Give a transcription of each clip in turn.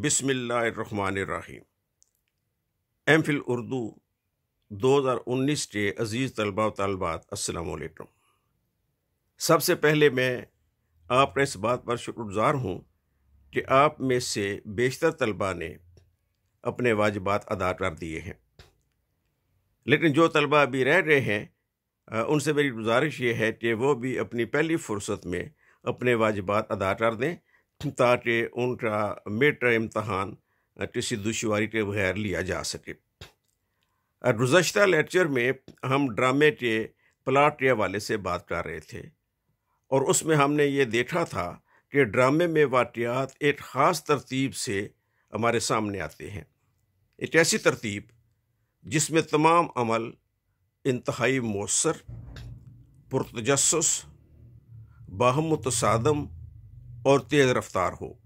बिसमीम M Phil Urdu 2019 के अज़ीज़ तलबा व तलबात असलकम सबसे पहले मैं आपका इस बात पर शुक्रगुज़ार हूँ कि आप में से बेशतर तलबा ने अपने वाजबात अदा कर दिए हैं लेकिन जो तलबा अभी रह रहे हैं उनसे मेरी गुजारिश ये है कि वो भी अपनी पहली फुर्सत में अपने वाजबात अदा कर दें ताकि उनका मेट इम्तहान किसी दुशारी के बगैर लिया जा सके गुजशत लेक्चर में हम ड्रामे के प्लाट के हवाले से बात कर रहे थे और उसमें हमने ये देखा था कि ड्रामे में वाकियात एक ख़ास तरतीब से हमारे सामने आते हैं एक ऐसी तरतीब जिसमें तमाम अमल इंतहाई मौसर पुरतजस बाहम तसादम और तेज़ रफ्तार हो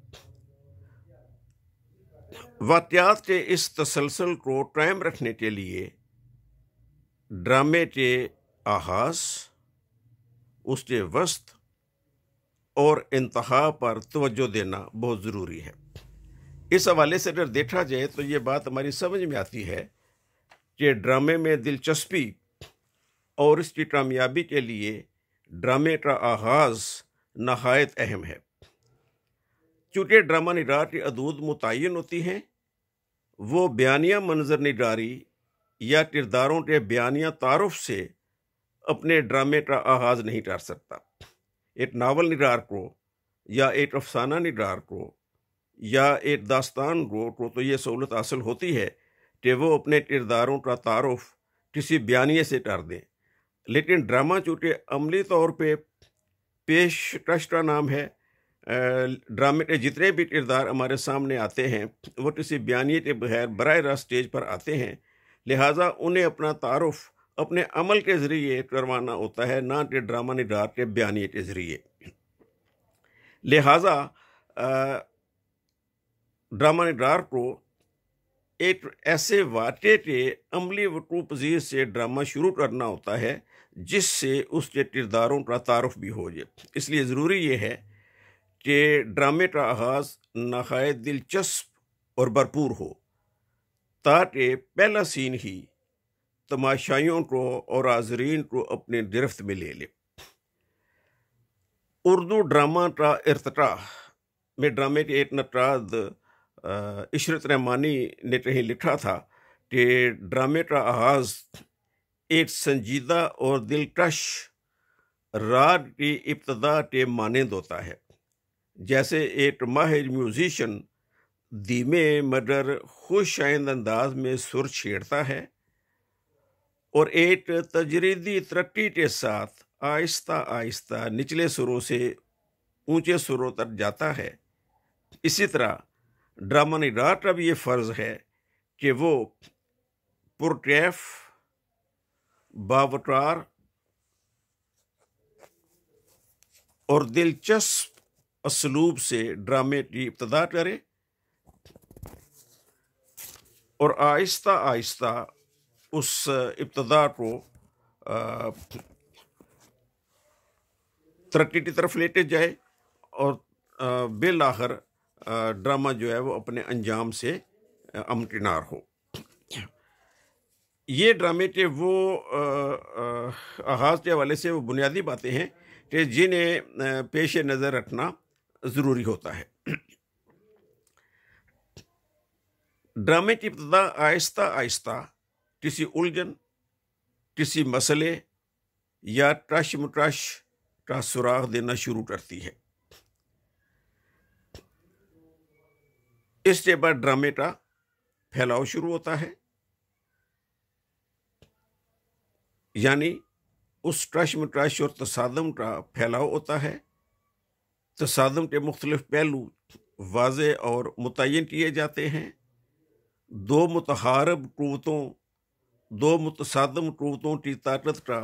वाकत के इस तसलसल को कायम रखने के लिए ड्रामे के आगाज उसके वस्त और इंतहा पर तवज्जो देना बहुत ज़रूरी है इस हवाले से अगर देखा जाए तो ये बात हमारी समझ में आती है कि ड्रामे में दिलचस्पी और इसकी कामयाबी के लिए ड्रामे का आगाज़ नहायत अहम है चूटे ड्रामा निडार की अदूद मुतन होती हैं वो बयानिया मंजर निडारी या किरदारों के बयानिया तारफ से अपने ड्रामे का आगाज़ नहीं कर सकता एक नावल निडार को या एक अफसाना निडार को या एक दास्तान को को तो ये सहूलत हासिल होती है कि वो अपने किरदारों का तारफ़ किसी बयानिए से कर दें लेकिन ड्रामा चूँकि अमली तौर पे पेशकश का नाम है ड्रामे के जितने भी किरदार हमारे सामने आते हैं वो किसी बयानी के बगैर बर रास्त स्टेज पर आते हैं लिहाजा उन्हें अपना तारफ़ अपने अमल के ज़रिए करवाना होता है ना कि ड्रामा निगार के बयानी के ज़रिए लिहाजा ड्रामा निगार को एक ऐसे वाक्य के अमली वकू पजीर से ड्रामा शुरू करना होता है जिससे उसके किरदारों का तारफ़ भी हो जाए इसलिए ज़रूरी ये है कि ड्रामे का आगाज़ नहाय दिलचस्प और भरपूर हो ताकि पहला सीन ही तमाशाइयों को और आजरीन को अपने गिरफ्त में ले ले उर्दू ड्रामा का अरतटा में ड्रामे के एक नटराज इशरत रहमानी ने कहीं लिखा था कि ड्रामे का आगाज़ एक संजीदा और दिलकश राग की इब्तदा के मानंद होता है जैसे एक माहिर म्यूज़िशन धीमे मगर खुश आइंद अंदाज में सुर छेड़ता है और एक तजरीदी तरक्की के साथ आहिस्ता आहिस्ता निचले सुरों से ऊंचे सुरों तक जाता है इसी तरह ड्रामा निगार का भी ये फ़र्ज़ है कि वो पुरकैफ बावकार और दिलचस्प असलूब से ड्रामे की इब्तदा करें और आहिस्ता आहिस्ता उस इब्तदा को तरक्की की तरफ लेते जाए और बेलाखर ड्रामा जो है वो अपने अंजाम से अमकिनार हो ये ड्रामे के वो आगाज़ के हवाले से वो बुनियादी बातें हैं कि जिन्हें पेश नज़र रखना ज़रूरी होता है ड्रामे की इब्तदा आहिस्ता आहिस्ता किसी उलझन किसी मसले या ट्रश मुट्रश का सुराग देना शुरू करती है इसके बाद ड्रामे का फैलाव शुरू होता है यानी उस ट्रश मुट्रश और तसादम का फैलाव होता है तसादम के मुख्तलिफ पहलू वाज और मुतन किए जाते हैं दो मतहारब क़वतों दो मुतसादम क़वतों की ताकत का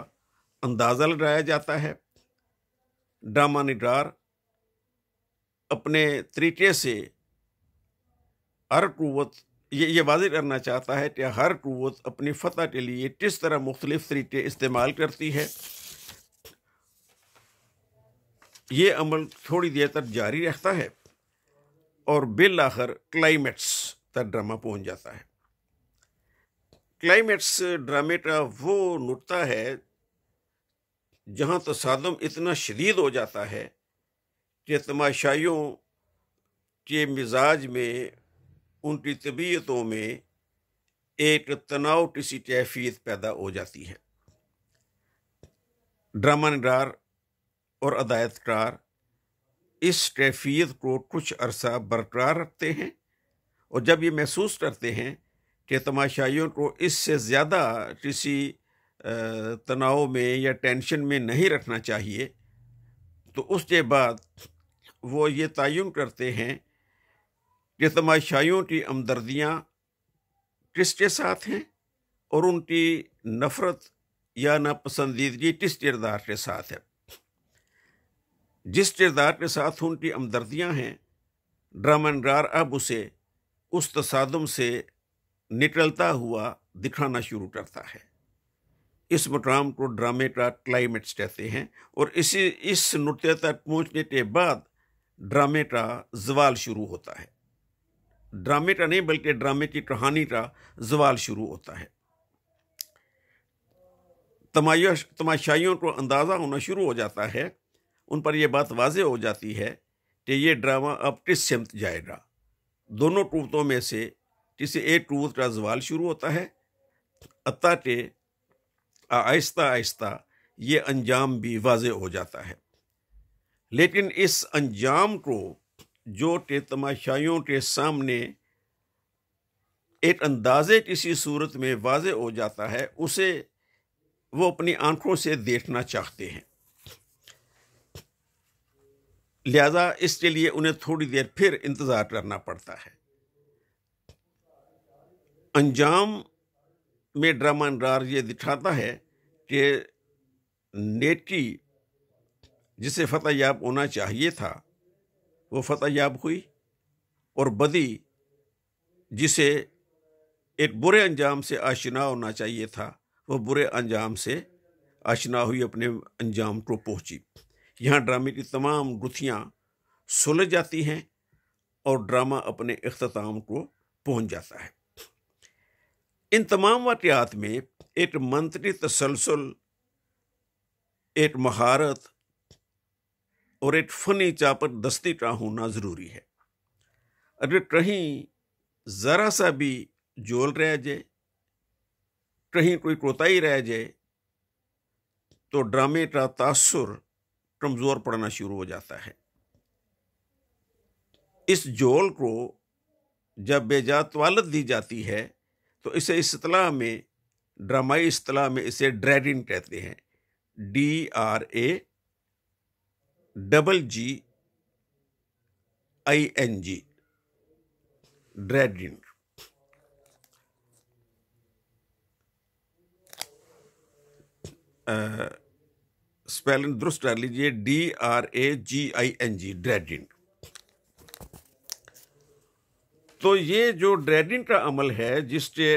अंदाज़ा लगाया जाता है ड्रामा निगार अपने तरीके से हर क़वत ये ये वाज करना चाहता है कि हर क़वत अपनी फतह के लिए किस तरह मुख्तलिफ़ तरीके इस्तेमाल करती है ये अमल थोड़ी देर तक जारी रहता है और बिल आखिर क्लाइमेट्स तक ड्रामा पहुंच जाता है क्लाइमेट्स ड्रामे का वो नुकता है जहाँ तसादम इतना शदीद हो जाता है कि तमाशाइयों के मिजाज में उनकी तबीयतों में एक तनाव किसी कैफियत पैदा हो जाती है ड्रामा निगार और अदायतकार इस कैफियत को कुछ अरसा बरकरार रखते हैं और जब ये महसूस करते हैं कि तमाशाइयों को इससे ज़्यादा किसी तनाव में या टेंशन में नहीं रखना चाहिए तो उसके बाद वो ये तयन करते हैं कि तमाशाइयों की हमदर्दियाँ किसके साथ हैं और उनकी नफ़रत या नापसंदीदगी किस किरदार के साथ है जिस किरदार के साथ उनकी हमदर्दियाँ हैं ड्रामनगार अब उसे उस तसादम से निकलता हुआ दिखाना शुरू करता है इस मुकाम को ड्रामे का क्लाइमेट्स कहते हैं और इसी इस नृत्य तक पहुँचने के बाद ड्रामे का जवाल शुरू होता है ड्रामे का नहीं बल्कि ड्रामे की कहानी का जवाल शुरू होता है तमाशाइयों को अंदाज़ा होना शुरू हो जाता है उन पर यह बात वाज हो जाती है कि ये ड्रामा अब किस सिमत जाएगा दोनों टूतों में से किसी एक टूत का जवाल शुरू होता है अत्ता के आहिस्ता आहिस्ता ये अंजाम भी वाज हो जाता है लेकिन इस अंजाम को जो के तमाशाइयों के सामने एक अंदाजे किसी सूरत में वाज हो जाता है उसे वो अपनी आंखों से देखना चाहते हैं लिहाजा इसके लिए उन्हें थोड़ी देर फिर इंतज़ार करना पड़ता है अंजाम में ड्रामा नगार ये दिखाता है कि नेटी जिसे फतह याब होना चाहिए था वो फतह याब हुई और बदी जिसे एक बुरे अंजाम से आशना होना चाहिए था वह बुरे अंजाम से आशना हुई अपने अंजाम को पहुंची यहाँ ड्रामे की तमाम गुथियाँ सुलझ जाती हैं और ड्रामा अपने अख्ताम को पहुँच जाता है इन तमाम वाक़ात में एक मंत्री तसलसल एक महारत और एक फ़नी चापर दस्ती का होना ज़रूरी है अगर कहीं ज़रा सा भी जोल रह जाए कहीं कोई कोताही रह जाए तो ड्रामे का तासुर कमज़ोर पड़ना शुरू हो जाता है इस जोल को जब बेजात वालत दी जाती है तो इसे असलाह में ड्रामाई असलाह में इसे ड्रेडिन कहते हैं D R A double G I N G dredging uh, spelling दुरुस्त कर लीजिए D R A G I N G dredging तो ये जो ड्रेडिन का अमल है जिससे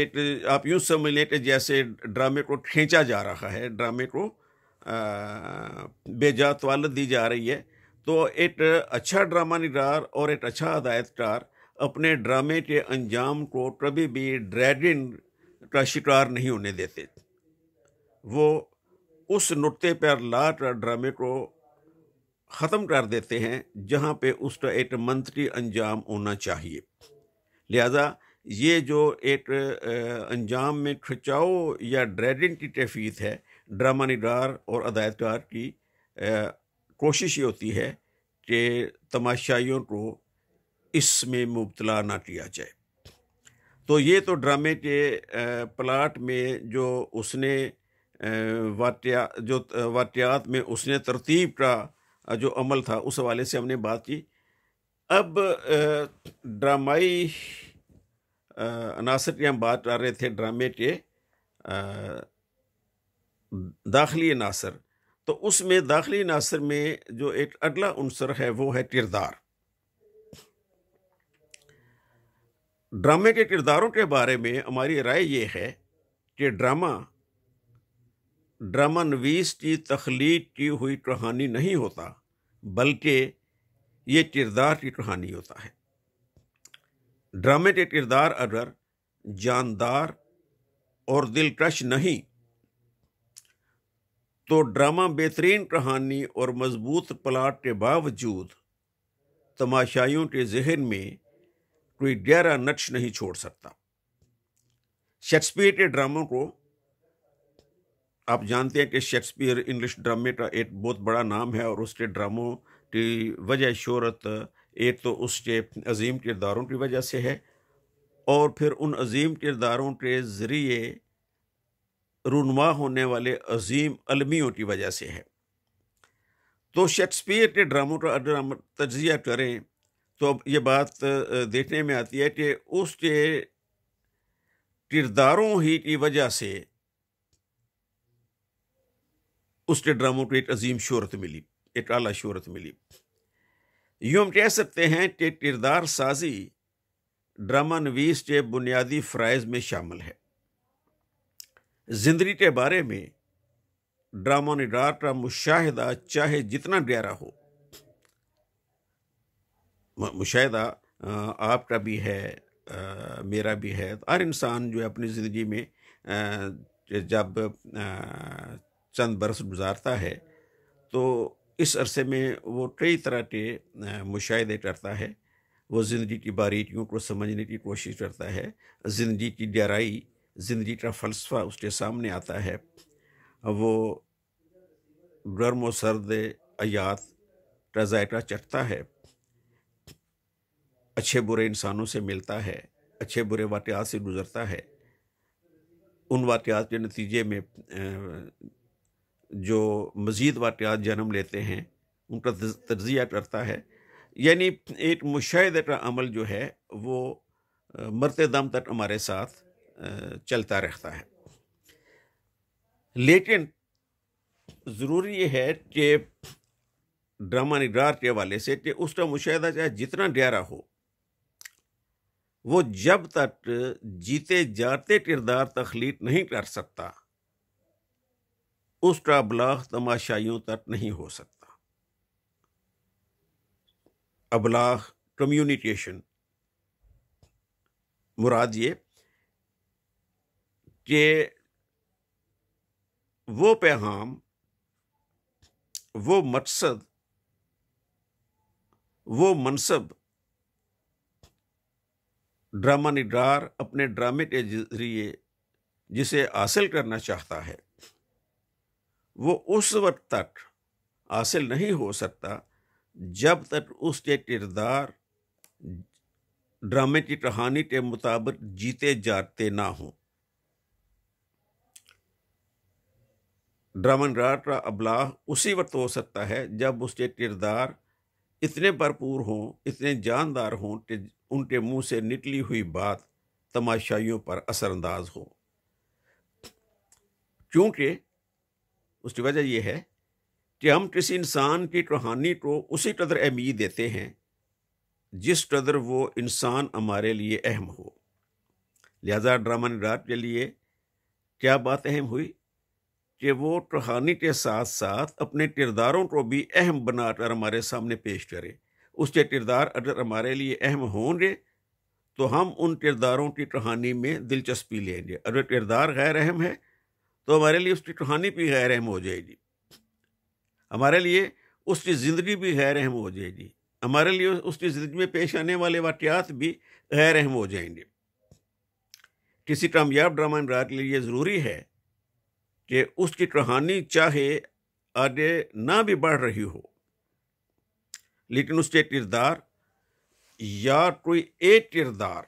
एक आप यूँ समझ लें कि जैसे ड्रामे को खींचा जा रहा है ड्रामे को बेजा तवालत दी जा रही है तो एक अच्छा ड्रामा निगार और एक अच्छा हदायतकार अपने ड्रामे के अंजाम को कभी भी ड्रेडिन का शिकार नहीं होने देते वो उस नुटते पर लाट ड्रामे को ख़त्म कर देते हैं जहाँ पे उसका एक मंत्री अंजाम होना चाहिए लिहाजा ये जो एक अंजाम में खिंचाओ या ड्रेडिंग की तफीत है ड्रामा निगार और अदायतकार की कोशिश ये होती है कि तमाशाइयों को इसमें मुबतला ना किया जाए तो ये तो ड्रामे के प्लाट में जो उसने वाट्या जो वाट्यात में उसने तरतीब का जो अमल था उस हवाले से हमने बात की अब ड्रामाई अनासर की हम बात कर रहे थे ड्रामे के दाखिली अनासर तो उसमें दाखिली अनासर में जो एक अगला अनसर है वो है किरदार ड्रामे के किरदारों के बारे में हमारी राय ये है कि ड्रामा ड्रमन वीस की तखलीक की हुई कहानी नहीं होता बल्कि ये किरदार की कहानी होता है ड्रामे के किरदार अगर जानदार और दिलकश नहीं तो ड्रामा बेहतरीन कहानी और मजबूत प्लाट के बावजूद तमाशाइयों के जहन में कोई गहरा नक्श नहीं छोड़ सकता शेक्सपियर के ड्रामों को आप जानते हैं कि शेक्सपियर इंग्लिश ड्रामे का एक बहुत बड़ा नाम है और उसके ड्रामों की वजह शहरत एक तो उसके अजीम किरदारों की वजह से है और फिर उन अजीम किरदारों के ज़रिए रुनमा होने वाले अजीम अलमियों की वजह से है तो शेक्सपियर के ड्रामों का अगर हम तजिया करें तो अब ये बात देखने में आती है कि उसके किरदारों ही की वजह से उसके ड्रामों को एक अजीम शहरत मिली एक आला शहरत मिली यूँ हम कह सकते हैं कि किरदार साजी ड्रामा नवीस के बुनियादी फ़रज़ में शामिल है जिंदगी के बारे में ड्रामा निगार का मुशाहिदा चाहे जितना गहरा हो मुशाहिदा आपका भी है आ, मेरा भी है हर इंसान जो है अपनी ज़िंदगी में आ, जब चंद बरस गुजारता है तो इस अरसे में वो कई तरह के मुशाहे करता है वो ज़िंदगी की बारीकियों को समझने की कोशिश करता है ज़िंदगी की गहराई ज़िंदगी का फ़लसफ़ा उसके सामने आता है वो गर्म व सर्द आयात का जायका चटता है अच्छे बुरे इंसानों से मिलता है अच्छे बुरे वाक़ात से गुज़रता है उन वाक़ात के नतीजे में जो मज़ीद वाक़ात जन्म लेते हैं उनका तजिया करता है यानी एक मुशाह का अमल जो है वो मरते दम तक हमारे साथ चलता रहता है लेकिन ज़रूरी ये है कि ड्रामा निगार के हवाले से कि उसका मुशाह चाहे जितना गहरा हो वो जब तक जीते जाते किरदार तख्लीक नहीं कर सकता उसका अबलाग तमाशाइयों तक नहीं हो सकता अबलाग कम्युनिकेशन मुराद ये कि वो पैगाम वो मकसद वो मनसब ड्रामा निडार अपने ड्रामे के जरिए जिसे हासिल करना चाहता है वो उस वक्त तक हासिल नहीं हो सकता जब तक उसके किरदार ड्रामे की कहानी के मुताबिक जीते जाते ना हों ड्रामन राट का अबलाह उसी वक्त हो सकता है जब उसके किरदार इतने भरपूर हों इतने जानदार हों कि उनके मुंह से निकली हुई बात तमाशाइयों पर असरअंदाज हो क्योंकि उसकी वजह यह है कि हम किसी इंसान की रूहानी को उसी कदर अहमी देते हैं जिस कदर वो इंसान हमारे लिए अहम हो लिहाजा ड्रामा निगार के लिए क्या बात अहम हुई कि वो रूहानी के साथ साथ अपने किरदारों को भी अहम बनाकर हमारे सामने पेश करे उसके किरदार अगर हमारे लिए अहम होंगे तो हम उन किरदारों की कहानी में दिलचस्पी लेंगे अगर किरदार गैर अहम है तो हमारे लिए उसकी कहानी भी गैर अहम हो जाएगी हमारे लिए उसकी ज़िंदगी भी गैर अहम हो जाएगी हमारे लिए उसकी ज़िंदगी में पेश आने वाले वाक़ात भी गैर अहम हो जाएंगे किसी कामयाब ड्रामा नगार के लिए ज़रूरी है कि उसकी कहानी चाहे आगे ना भी बढ़ रही हो लेकिन उसके किरदार या कोई एक किरदार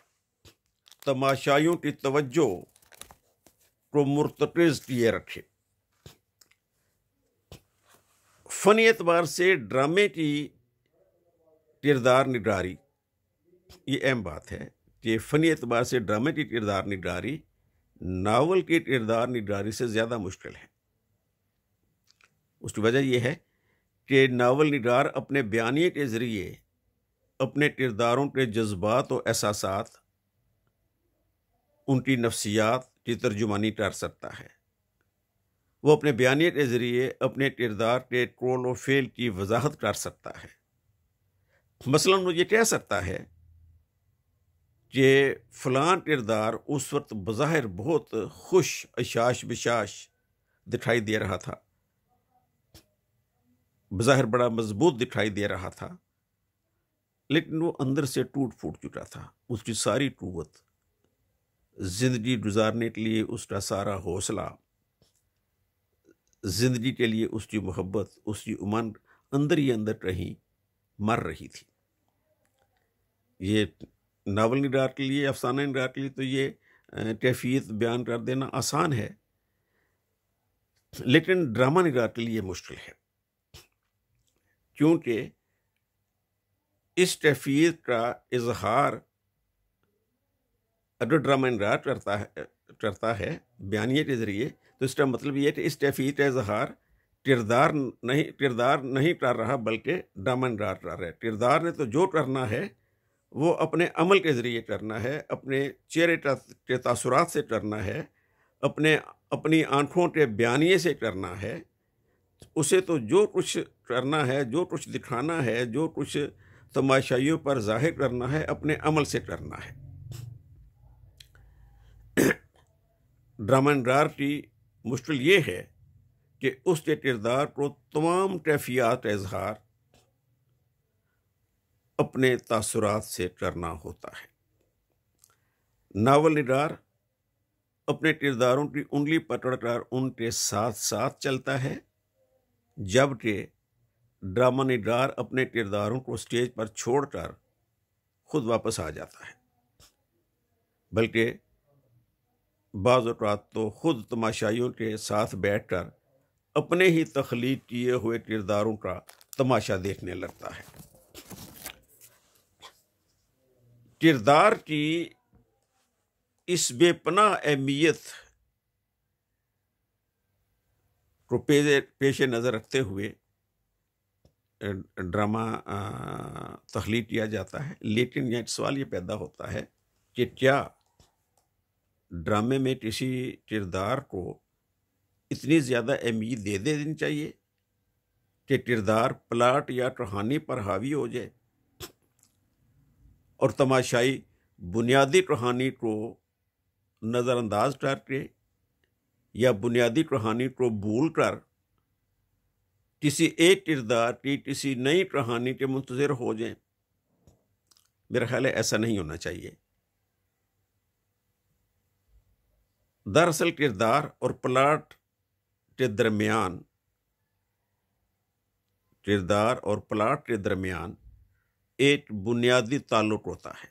तमाशाइयों की तवज्जो को मुर्तज किए रखे फनी एतबार से ड्रामे की किरदार निगारी ये अहम बात है कि फ़नी एतबार से ड्रामे की किरदार निगारी नावल की किरदार निगारी से ज़्यादा मुश्किल है उसकी वजह यह है कि नावल निगार अपने बयानी के ज़रिए अपने किरदारों के जज्बात और एहसास उनकी नफ्सियात की तर्जुमानी कर सकता है वो अपने बयानी के ज़रिए अपने किरदार के ट्रोल और फेल की वजाहत कर सकता है मसलन वो ये कह सकता है कि फलां किरदार उस वक्त बज़ाहिर बहुत खुश अशाश बिशाश दिखाई दे रहा था बज़ाहिर बड़ा मजबूत दिखाई दे रहा था लेकिन वो अंदर से टूट फूट चुका था उसकी सारी कुत ज़िंदगी गुजारने के लिए उसका सारा हौसला ज़िंदगी के लिए उसकी मोहब्बत उसकी उमंग अंदर ही अंदर कहीं मर रही थी ये नावल निगार के लिए अफसाना निगार के लिए तो ये कैफियत बयान कर देना आसान है लेकिन ड्रामा निगार के लिए मुश्किल है क्योंकि इस कैफियत का इजहार अडोड्रामाइनरार करता है करता है बयानिए के ज़रिए तो इसका मतलब ये कि इस का इजहार किरदार नहीं किरदार नहीं कर रहा बल्कि डामनरार कर रहा है किरदार ने तो जो करना है वो अपने अमल के ज़रिए करना है अपने चेहरे के तासुरात से करना है अपने अपनी आँखों के बयानिए से करना है उसे तो जो कुछ करना है जो कुछ दिखाना है जो कुछ तमाशाइयों पर जाहिर करना है अपने अमल से करना है ड्रामनडार की मुश्किल ये है कि उसके किरदार को तमाम कैफियात इजहार अपने तासुरात से करना होता है नावल निगार अपने किरदारों की उंगली पकड़कर उनके साथ साथ चलता है जबकि ड्रामा निगार अपने किरदारों को स्टेज पर छोड़कर खुद वापस आ जाता है बल्कि बाजात तो ख़ुद तमाशाइयों के साथ बैठकर अपने ही तख्लीक किए हुए किरदारों का तमाशा देखने लगता है किरदार की इस बेपना अहमियत को पेश नज़र रखते हुए ड्रामा तख्लीक किया जाता है लेकिन यह सवाल ये पैदा होता है कि क्या ड्रामे में किसी किरदार को इतनी ज़्यादा अहमियत दे देनी चाहिए कि किरदार प्लाट या कहानी पर हावी हो जाए और तमाशाई बुनियादी कहानी को नज़रअंदाज करके या बुनियादी कहानी को भूल कर किसी एक किरदार की किसी नई कहानी के मुंतज़र हो जाए मेरा ख्याल है ऐसा नहीं होना चाहिए दरअसल किरदार और प्लाट के दरमियान किरदार और प्लाट के दरमियान एक बुनियादी ताल्लुक होता है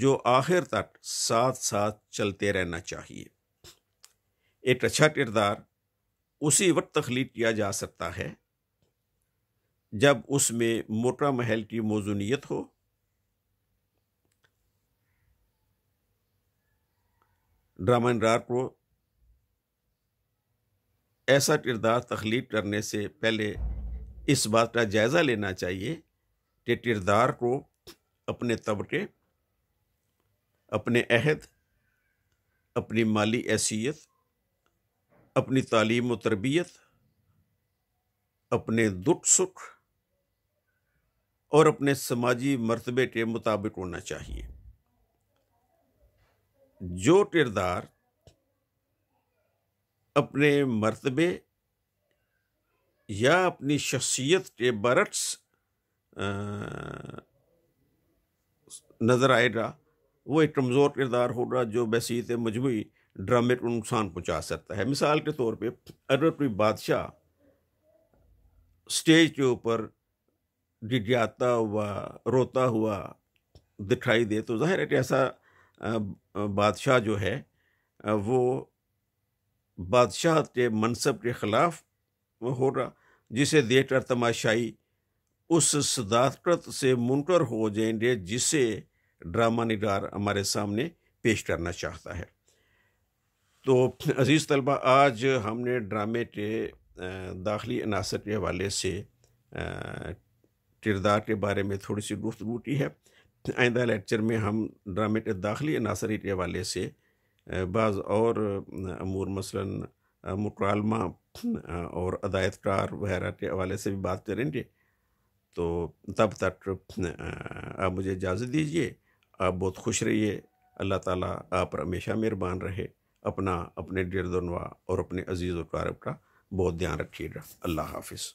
जो आखिर तक साथ साथ चलते रहना चाहिए एक अच्छा किरदार उसी वक्त तख्लीक किया जा सकता है जब उसमें मोटा महल की मौजूनीत हो ड्रामा ड्रार को ऐसा किरदार तख्लीक करने से पहले इस बात का जायज़ा लेना चाहिए कि किरदार को अपने तबके अपने अहद अपनी माली हैसीत अपनी तालीम व तरबियत अपने दुख सुख और अपने समाजी मरतबे के मुताबिक होना चाहिए जो किरदार अपने मरतबे या अपनी शख्सियत के बरक्स नज़र आएगा वो एक कमज़ोर किरदार होगा जो बसीत मजमू ड्रामे को नुकसान पहुँचा सकता है मिसाल के तौर पे अगर कोई बादशाह स्टेज के ऊपर डिडियाता हुआ रोता हुआ दिखाई दे तो जाहिर है कि ऐसा बादशाह जो है वो बादशाह के मनसब के ख़िलाफ़ हो रहा जिसे देख कर तमाशाई उस सदाकत से मुनकर हो जाएंगे जिसे ड्रामा निगार हमारे सामने पेश करना चाहता है तो अज़ीज़ तलबा आज हमने ड्रामे के दाखिली अनासर के हवाले से किरदार के बारे में थोड़ी सी गुफ्तु की है आइंदा लेक्चर में हम ड्रामिट दाखिली नासरी के हवाले से बाज़ और अमूर मसलन मुकालमा और अदायतकार वगैरह के हवाले से भी बात करेंगे तो तब तक आप मुझे इजाज़त दीजिए आप बहुत खुश रहिए अल्लाह ताला आप हमेशा मेहरबान रहे अपना अपने गिरदनवा और अपने अजीज़ व का बहुत ध्यान रखिएगा अल्लाह हाफिज़